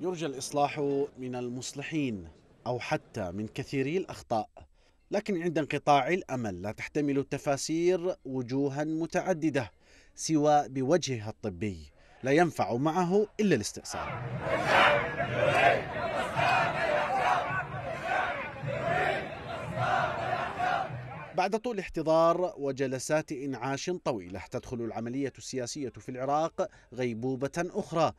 يرجى الإصلاح من المصلحين أو حتى من كثيري الأخطاء لكن عند انقطاع الأمل لا تحتمل التفاسير وجوها متعددة سوى بوجهها الطبي لا ينفع معه إلا الاستئصال بعد طول احتضار وجلسات إنعاش طويلة تدخل العملية السياسية في العراق غيبوبة أخرى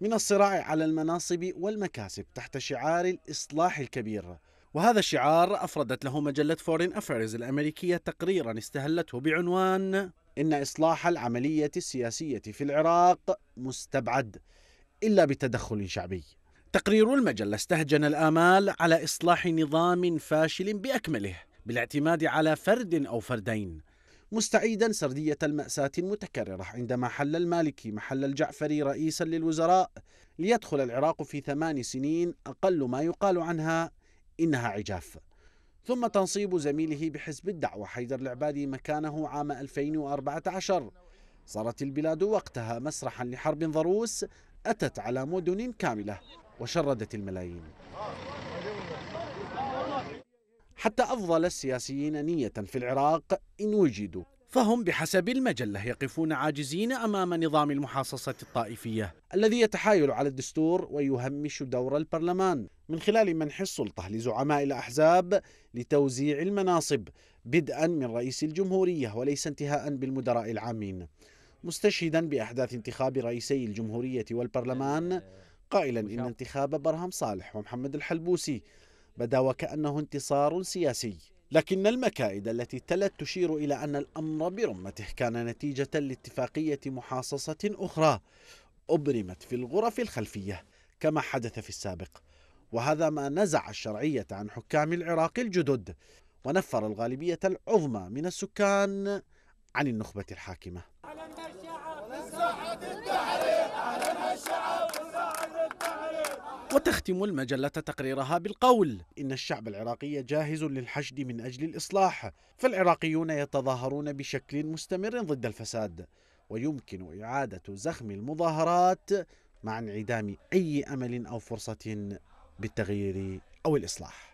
من الصراع على المناصب والمكاسب تحت شعار الإصلاح الكبير وهذا الشعار أفردت له مجلة فورين أفيرز الأمريكية تقريرا استهلته بعنوان إن إصلاح العملية السياسية في العراق مستبعد إلا بتدخل شعبي تقرير المجلة استهجن الآمال على إصلاح نظام فاشل بأكمله بالاعتماد على فرد أو فردين مستعيدا سردية المأساة المتكررة عندما حل المالكي محل الجعفري رئيسا للوزراء ليدخل العراق في ثمان سنين أقل ما يقال عنها إنها عجاف ثم تنصيب زميله بحزب الدعوة حيدر العبادي مكانه عام 2014 صارت البلاد وقتها مسرحا لحرب ضروس أتت على مدن كاملة وشردت الملايين حتى أفضل السياسيين نية في العراق إن وجدوا فهم بحسب المجلة يقفون عاجزين أمام نظام المحاصصة الطائفية الذي يتحايل على الدستور ويهمش دور البرلمان من خلال منح السلطة لزعماء الأحزاب لتوزيع المناصب بدءا من رئيس الجمهورية وليس انتهاء بالمدراء العامين مستشهدا بأحداث انتخاب رئيسي الجمهورية والبرلمان قائلا إن انتخاب برهم صالح ومحمد الحلبوسي بدا وكأنه انتصار سياسي لكن المكائد التي تلت تشير إلى أن الأمر برمته كان نتيجة لاتفاقية محاصصة أخرى أبرمت في الغرف الخلفية كما حدث في السابق وهذا ما نزع الشرعية عن حكام العراق الجدد ونفر الغالبية العظمى من السكان عن النخبة الحاكمة وتختم المجلة تقريرها بالقول إن الشعب العراقي جاهز للحشد من أجل الإصلاح فالعراقيون يتظاهرون بشكل مستمر ضد الفساد ويمكن إعادة زخم المظاهرات مع انعدام أي أمل أو فرصة بالتغيير أو الإصلاح